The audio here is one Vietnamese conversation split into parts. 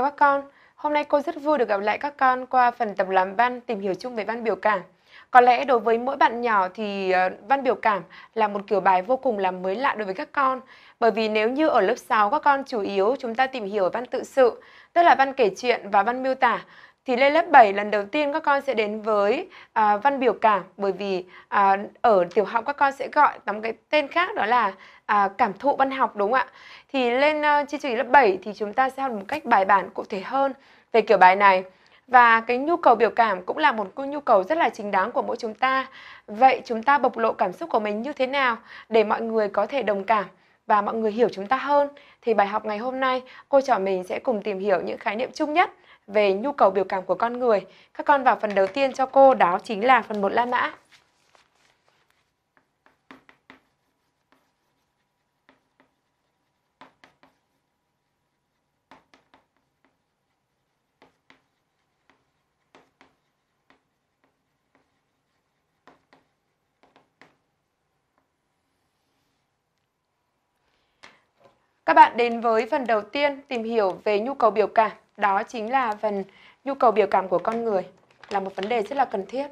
Chào các con, hôm nay cô rất vui được gặp lại các con qua phần tập làm văn tìm hiểu chung về văn biểu cảm. Có lẽ đối với mỗi bạn nhỏ thì ờ, văn biểu cảm là một kiểu bài vô cùng là mới lạ đối với các con. Bởi vì nếu như ở lớp 6 các con chủ yếu chúng ta tìm hiểu văn tự sự, tức là văn kể chuyện và văn miêu tả, thì lên lớp 7 lần đầu tiên các con sẽ đến với à, văn biểu cảm bởi vì à, ở tiểu học các con sẽ gọi tắm cái tên khác đó là à, cảm thụ văn học đúng không ạ? Thì lên à, ờ, chương trình lớp 7 thì chúng ta sẽ học một cách bài bản cụ thể hơn về kiểu bài này và cái nhu cầu biểu cảm cũng là một nhu cầu rất là chính đáng của mỗi chúng ta. Vậy chúng ta bộc lộ cảm xúc của mình như thế nào để mọi người có thể đồng cảm và mọi người hiểu chúng ta hơn? Thì bài học ngày hôm nay cô trò mình sẽ cùng tìm hiểu những khái niệm chung nhất về nhu cầu biểu cảm của con người. Các con vào phần đầu tiên cho cô đó chính là phần 1 La Mã. Các bạn đến với phần đầu tiên tìm hiểu về nhu cầu biểu cảm đó chính là phần nhu cầu biểu cảm của con người là một vấn đề rất là cần thiết.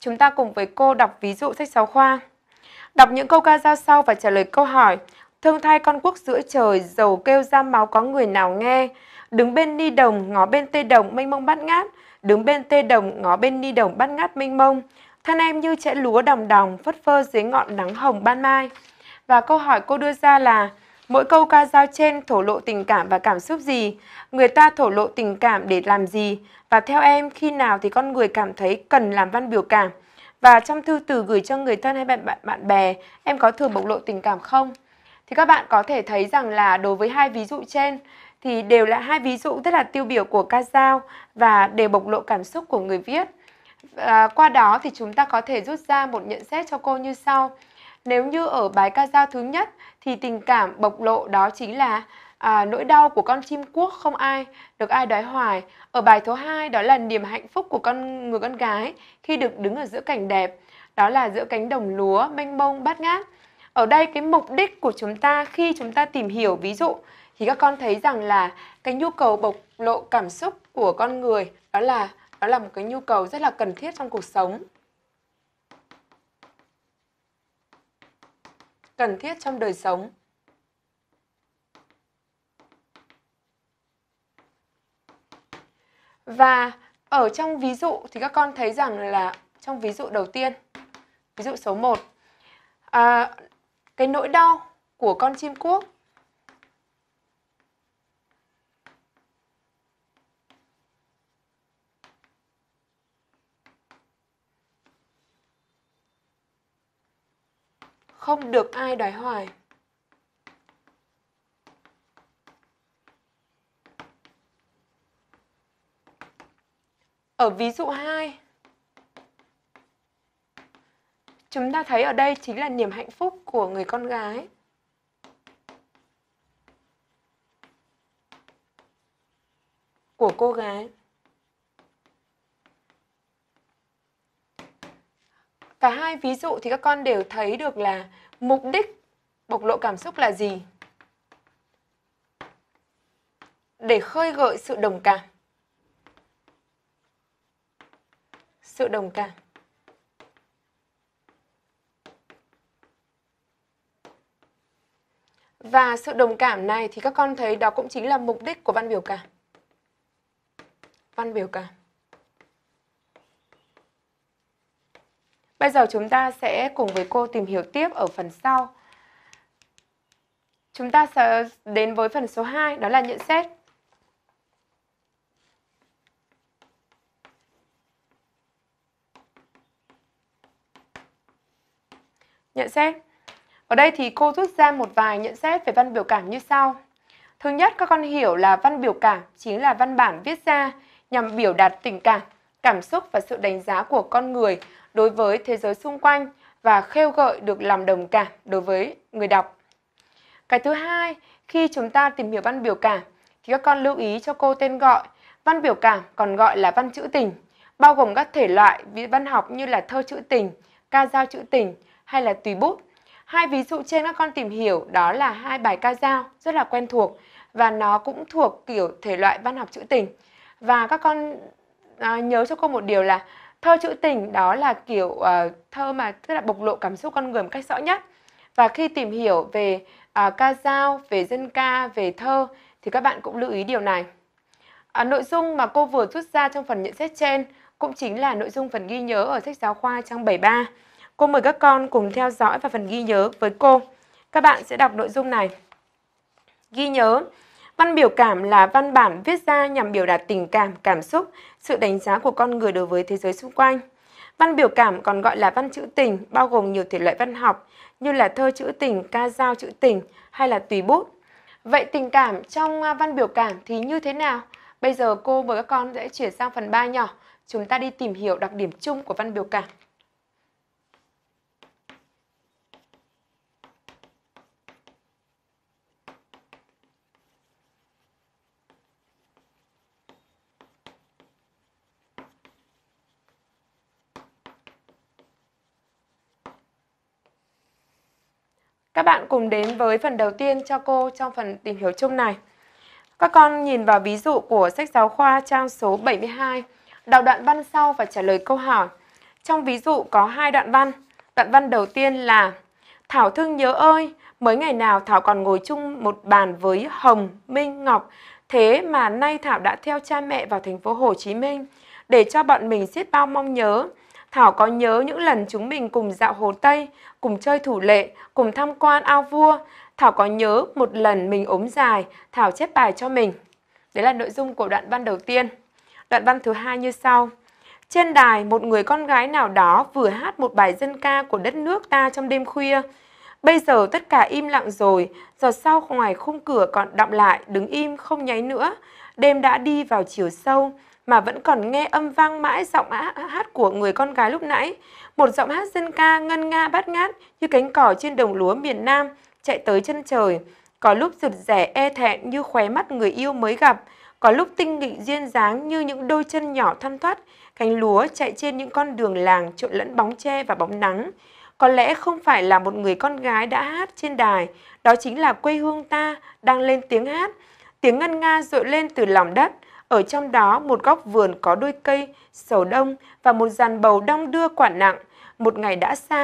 Chúng ta cùng với cô đọc ví dụ sách giáo khoa. Đọc những câu ca dao sau và trả lời câu hỏi. Thương thay con quốc giữa trời, dầu kêu ra máu có người nào nghe đứng bên ni đồng ngó bên tê đồng mênh mông bát ngát đứng bên tê đồng ngó bên ni đồng bát ngát mênh mông thân em như trẻ lúa đồng đồng phất phơ dưới ngọn nắng hồng ban mai và câu hỏi cô đưa ra là mỗi câu ca dao trên thổ lộ tình cảm và cảm xúc gì người ta thổ lộ tình cảm để làm gì và theo em khi nào thì con người cảm thấy cần làm văn biểu cảm và trong thư từ gửi cho người thân hay bạn bạn, bạn bè em có thường bộc lộ tình cảm không thì các bạn có thể thấy rằng là đối với hai ví dụ trên thì đều là hai ví dụ rất là tiêu biểu của ca dao và đều bộc lộ cảm xúc của người viết. À, qua đó thì chúng ta có thể rút ra một nhận xét cho cô như sau. Nếu như ở bài ca dao thứ nhất thì tình cảm bộc lộ đó chính là à, nỗi đau của con chim quốc không ai được ai đói hoài. Ở bài thứ hai đó là niềm hạnh phúc của con người con gái khi được đứng ở giữa cảnh đẹp, đó là giữa cánh đồng lúa mênh mông bát ngát. Ở đây cái mục đích của chúng ta khi chúng ta tìm hiểu ví dụ thì các con thấy rằng là cái nhu cầu bộc lộ cảm xúc của con người đó là đó là một cái nhu cầu rất là cần thiết trong cuộc sống cần thiết trong đời sống và ở trong ví dụ thì các con thấy rằng là trong ví dụ đầu tiên ví dụ số 1 à, cái nỗi đau của con chim cuốc không được ai đòi hỏi Ở ví dụ 2, chúng ta thấy ở đây chính là niềm hạnh phúc của người con gái. Của cô gái. Cả hai ví dụ thì các con đều thấy được là mục đích bộc lộ cảm xúc là gì? Để khơi gợi sự đồng cảm. Sự đồng cảm. Và sự đồng cảm này thì các con thấy đó cũng chính là mục đích của văn biểu cảm. Văn biểu cảm. Bây giờ chúng ta sẽ cùng với cô tìm hiểu tiếp ở phần sau. Chúng ta sẽ đến với phần số 2 đó là nhận xét. Nhận xét. Ở đây thì cô rút ra một vài nhận xét về văn biểu cảm như sau. Thứ nhất, các con hiểu là văn biểu cảm chính là văn bản viết ra nhằm biểu đạt tình cảm cảm xúc và sự đánh giá của con người đối với thế giới xung quanh và khêu gợi được làm đồng cảm đối với người đọc. Cái thứ hai, khi chúng ta tìm hiểu văn biểu cảm thì các con lưu ý cho cô tên gọi. Văn biểu cảm còn gọi là văn trữ tình, bao gồm các thể loại văn học như là thơ trữ tình, ca dao trữ tình hay là tùy bút. Hai ví dụ trên các con tìm hiểu đó là hai bài ca dao rất là quen thuộc và nó cũng thuộc kiểu thể loại văn học trữ tình. Và các con à, nhớ cho cô một điều là thơ trữ tình đó là kiểu uh, thơ mà tức là bộc lộ cảm xúc con người một cách rõ nhất và khi tìm hiểu về uh, ca dao về dân ca về thơ thì các bạn cũng lưu ý điều này uh, nội dung mà cô vừa rút ra trong phần nhận xét trên cũng chính là nội dung phần ghi nhớ ở sách giáo khoa trang 73 cô mời các con cùng theo dõi và phần ghi nhớ với cô các bạn sẽ đọc nội dung này ghi nhớ Văn biểu cảm là văn bản viết ra nhằm biểu đạt tình cảm, cảm xúc, sự đánh giá của con người đối với thế giới xung quanh. Văn biểu cảm còn gọi là văn trữ tình, bao gồm nhiều thể loại văn học như là thơ trữ tình, ca dao trữ tình hay là tùy bút. Vậy tình cảm trong à, văn biểu cảm thì như thế nào? Bây giờ cô và các con sẽ chuyển sang phần 3 nhỏ. Chúng ta đi tìm hiểu đặc điểm chung của văn biểu cảm. Các bạn cùng đến với phần đầu tiên cho cô trong phần tìm hiểu chung này. Các con nhìn vào ví dụ của sách giáo khoa trang số 72, đọc đoạn văn sau và trả lời câu hỏi. Trong ví dụ có hai đoạn văn. Đoạn văn đầu tiên là Thảo thương nhớ ơi, mới ngày nào Thảo còn ngồi chung một bàn với Hồng, Minh, Ngọc, thế mà nay Thảo đã theo cha mẹ vào thành phố Hồ Chí Minh để cho bọn mình xiết bao mong nhớ. Thảo có nhớ những lần chúng mình cùng dạo Hồ Tây, cùng chơi thủ lệ, cùng tham quan ao vua. Thảo có nhớ một lần mình ốm dài, Thảo chép bài cho mình. Đấy là nội dung của đoạn văn đầu tiên. Đoạn văn thứ hai như sau. Trên đài, một người con gái nào đó vừa hát một bài dân ca của đất nước ta trong đêm khuya. Bây giờ tất cả im lặng rồi, giọt sau ngoài khung cửa còn đọng lại, đứng im không nháy nữa. Đêm đã đi vào chiều sâu, mà vẫn còn nghe âm vang mãi giọng hát của người con gái lúc nãy. Một giọng hát dân ca ngân nga bát ngát như cánh cỏ trên đồng lúa miền Nam chạy tới chân trời. Có lúc rụt rẻ e thẹn như khóe mắt người yêu mới gặp. Có lúc tinh nghịch duyên dáng như những đôi chân nhỏ thăn thoát, cánh lúa chạy trên những con đường làng trộn lẫn bóng tre và bóng nắng. Có lẽ không phải là một người con gái đã hát trên đài, đó chính là quê hương ta đang lên tiếng hát. Tiếng ngân nga rội lên từ lòng đất, ở trong đó một góc vườn có đôi cây, sầu đông và một dàn bầu đong đưa quả nặng. Một ngày đã xa,